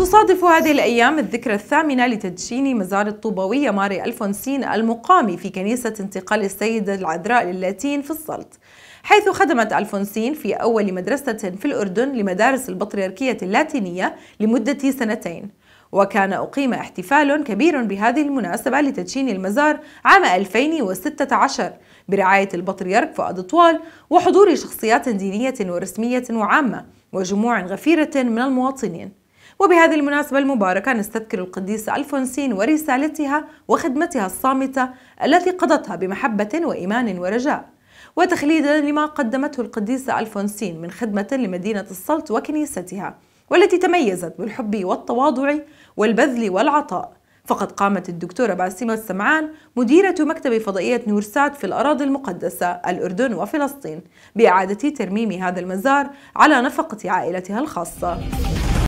تصادف هذه الأيام الذكرى الثامنة لتدشين مزار الطوبوية ماري ألفونسين المقام في كنيسة انتقال السيدة العذراء للاتين في السلط حيث خدمت ألفونسين في أول مدرسة في الأردن لمدارس البطريركية اللاتينية لمدة سنتين وكان أقيم احتفال كبير بهذه المناسبة لتدشين المزار عام 2016 برعاية البطريرك فؤاد طوال وحضور شخصيات دينية ورسمية وعامة وجموع غفيرة من المواطنين وبهذه المناسبة المباركة نستذكر القديسة ألفونسين ورسالتها وخدمتها الصامتة التي قضتها بمحبة وإيمان ورجاء وتخليدا لما قدمته القديسة ألفونسين من خدمة لمدينة السلط وكنيستها والتي تميزت بالحب والتواضع والبذل والعطاء فقد قامت الدكتورة باسمة السمعان مديرة مكتب فضائية نورسات في الأراضي المقدسة الأردن وفلسطين بإعادة ترميم هذا المزار على نفقة عائلتها الخاصة